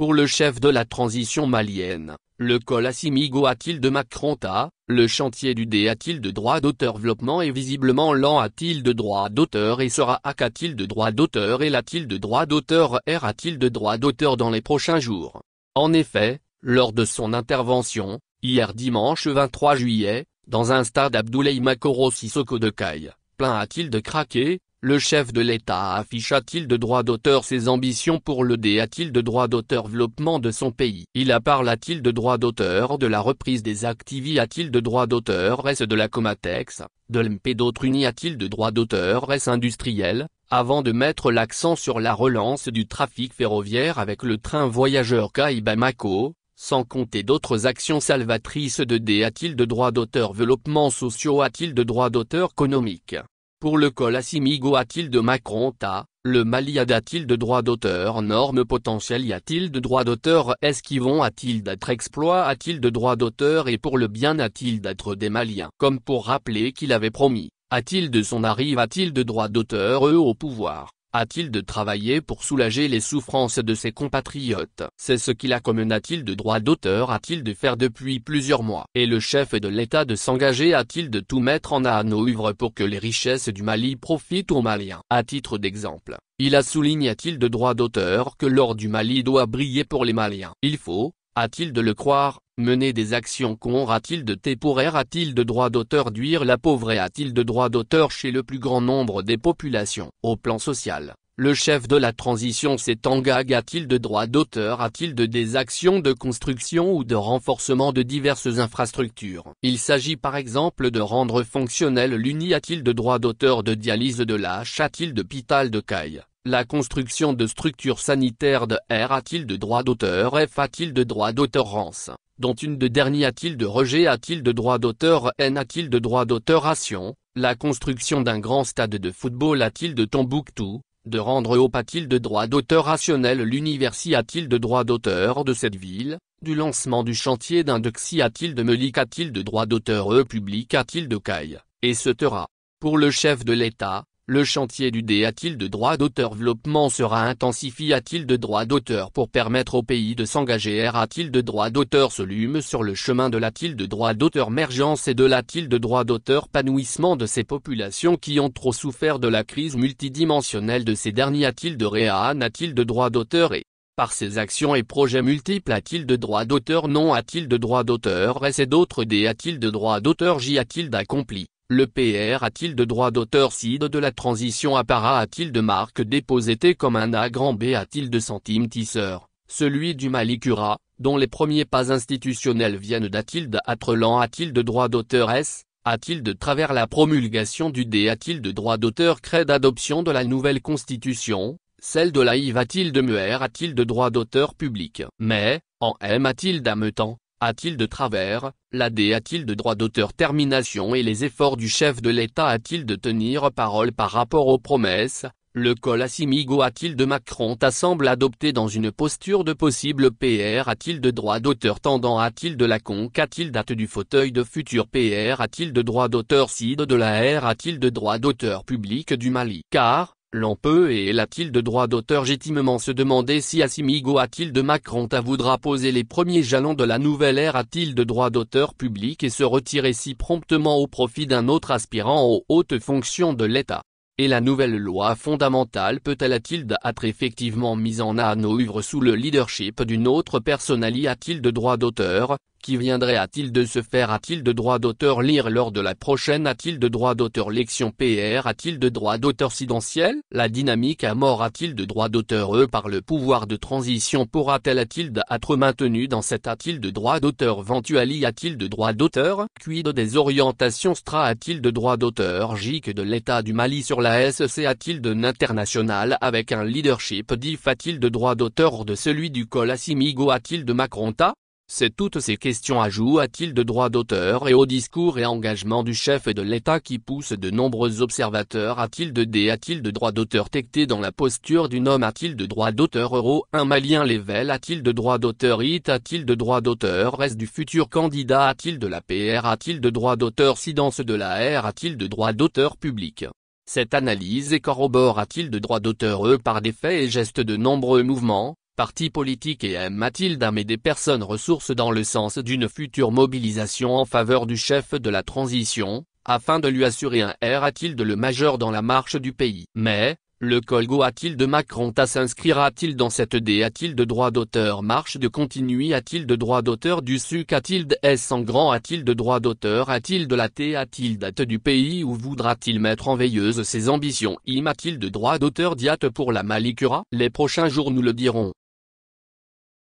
Pour le chef de la transition malienne, le col Assimigo a-t-il de Macronta, le chantier du D a-t-il de droit d'auteur développement est visiblement lent a-t-il de droit d'auteur et sera a-t-il de droit d'auteur et l'a-t-il de droit d'auteur R a-t-il de droit d'auteur dans les prochains jours. En effet, lors de son intervention, hier dimanche 23 juillet, dans un stade Abdoulaye Makoro Sissoko de Caille, plein a-t-il de craquer, le chef de l'État afficha-t-il de droit d'auteur ses ambitions pour le D A-t-il de droit d'auteur développement de son pays Il a parle-t-il de droit d'auteur de la reprise des activi A-t-il de droit d'auteur S de la Comatex, de l'MP d'autres A-t-il de droit d'auteur S industriel Avant de mettre l'accent sur la relance du trafic ferroviaire avec le train voyageur Kaibamako, sans compter d'autres actions salvatrices de D a-t-il de droit d'auteur développement sociaux a-t-il de droit d'auteur économique pour le col Assimigo a-t-il de Macron ta, le Mali a-t-il de droit d'auteur normes potentielles y a-t-il de droit d'auteur esquivons a-t-il d'être exploit a-t-il de droit d'auteur et pour le bien a-t-il d'être des Maliens Comme pour rappeler qu'il avait promis, a-t-il de son arrive a-t-il de droit d'auteur eux au pouvoir a-t-il de travailler pour soulager les souffrances de ses compatriotes C'est ce qu'il a comme a-t-il de droit d'auteur a-t-il de faire depuis plusieurs mois Et le chef de l'État de s'engager a-t-il de tout mettre en œuvre pour que les richesses du Mali profitent aux Maliens À titre d'exemple, il a souligné a-t-il de droit d'auteur que l'or du Mali doit briller pour les Maliens Il faut, a-t-il de le croire, Mener des actions qu'on a-t-il de temporaire a-t-il de droit d'auteur Duire la pauvre a-t-il de droit d'auteur chez le plus grand nombre des populations Au plan social, le chef de la transition s'est engagé a-t-il de droit d'auteur a-t-il de des actions de construction ou de renforcement de diverses infrastructures Il s'agit par exemple de rendre fonctionnel l'UNI a-t-il de droit d'auteur de dialyse de la a-t-il de pital de caille la construction de structures sanitaires de R a-t-il de droit d'auteur F a-t-il de droit Rance dont une de dernier a-t-il de rejet a-t-il de droit d'auteur N a-t-il de droit d'auteur Ration, la construction d'un grand stade de football a-t-il de Tombouctou, de rendre au a-t-il de droit d'auteur rationnel l'université a-t-il de droit d'auteur de cette ville, du lancement du chantier d'un a-t-il de Melik a-t-il de droit d'auteur E public a-t-il de Caille, Et sera Pour le chef de l'État, le chantier du a-t-il de droit d'auteur développement sera intensifié a-t-il de droit d'auteur pour permettre au pays de s'engager R il de droit d'auteur se lume sur le chemin de la de droit d'auteur mergence et de la de droit d'auteur panouissement de ces populations qui ont trop souffert de la crise multidimensionnelle de ces derniers a-t-il de réa de droit d'auteur et par ses actions et projets multiples a-t-il de droit d'auteur non a-t-il de droit d'auteur S et d'autres D a-t-il de droit d'auteur J a-t-il d'accompli le PR a-t-il de droit d'auteur CID de la transition Appara a-t-il de marque T comme un A grand B a-t-il de centime tisseur, celui du Malicura, dont les premiers pas institutionnels viennent d'Atilde Atrelan a-t-il de droit d'auteur S, a-t-il de travers la promulgation du D a-t-il de droit d'auteur créé d'adoption de la nouvelle constitution, celle de la IV a-t-il de Muer a-t-il de droit d'auteur public Mais, en M a-t-il d'Ametan a-t-il de travers, l'AD a-t-il de droit d'auteur Termination et les efforts du chef de l'État a-t-il de tenir parole par rapport aux promesses le col Assimigo a-t-il de Macron semble adopté dans une posture de possible PR a-t-il de droit d'auteur tendant a-t-il de la conque a-t-il date du fauteuil de futur PR a-t-il de droit d'auteur Cide de la R a-t-il de droit d'auteur public du Mali Car, l'on peut et l'a-t-il de droit d'auteur légitimement se demander si Assimigo a-t-il de Macron voudra poser les premiers jalons de la nouvelle ère a-t-il de droit d'auteur public et se retirer si promptement au profit d'un autre aspirant aux hautes fonctions de l'État. Et la nouvelle loi fondamentale peut-elle a-t-il d'être effectivement mise en œuvre sous le leadership d'une autre personnalité a-t-il de droit d'auteur, qui viendrait a-t-il de se faire a-t-il de droit d'auteur lire lors de la prochaine a-t-il de droit d'auteur lection PR a-t-il de droit d'auteur sidentiel La dynamique à mort a-t-il de droit d'auteur E par le pouvoir de transition pourra-t-elle a-t-il d'être maintenue dans cet a-t-il de droit d'auteur Ventuali a-t-il de droit d'auteur Quid des orientations Stra a-t-il de droit d'auteur JIC de l'état du Mali sur la sc a-t-il de l'international avec un leadership dif a-t-il de droit d'auteur de celui du Colasimigo a-t-il de Macronta c'est toutes ces questions jouer a-t-il de droit d'auteur et au discours et engagement du chef de l'État qui pousse de nombreux observateurs a-t-il de dé a-t-il de droit d'auteur tecté dans la posture d'un homme a-t-il de droit d'auteur euro un malien level a-t-il de droit d'auteur it a-t-il de droit d'auteur reste du futur candidat a-t-il de la PR a-t-il de droit d'auteur si sidence de la R a-t-il de droit d'auteur public cette analyse a t il de droit d'auteur E par des faits et gestes de nombreux mouvements, Parti politique et M. Mathilde met des personnes ressources dans le sens d'une future mobilisation en faveur du chef de la transition, afin de lui assurer un air a-t-il le majeur dans la marche du pays. Mais, le colgo a-t-il de Macron s'inscrira-t-il dans cette D a-t-il de droit d'auteur marche de continu a-t-il de droit d'auteur du suc a-t-il de S en grand a-t-il de droit d'auteur a-t-il de la T a-t-il date du pays ou voudra-t-il mettre en veilleuse ses ambitions im a-t-il de droit d'auteur diate pour la Malicura Les prochains jours nous le dirons.